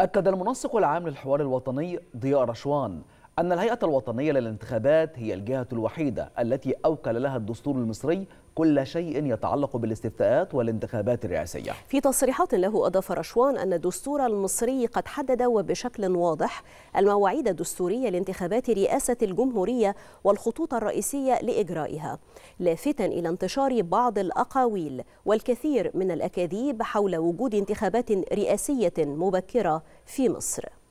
أكد المنسق العام للحوار الوطني ضياء رشوان أن الهيئة الوطنية للانتخابات هي الجهة الوحيدة التي أوكل لها الدستور المصري كل شيء يتعلق بالاستفتاءات والانتخابات الرئاسية في تصريحات له أضاف رشوان أن الدستور المصري قد حدد وبشكل واضح المواعيد الدستورية لانتخابات رئاسة الجمهورية والخطوط الرئيسية لإجرائها لافتا إلى انتشار بعض الأقاويل والكثير من الأكاذيب حول وجود انتخابات رئاسية مبكرة في مصر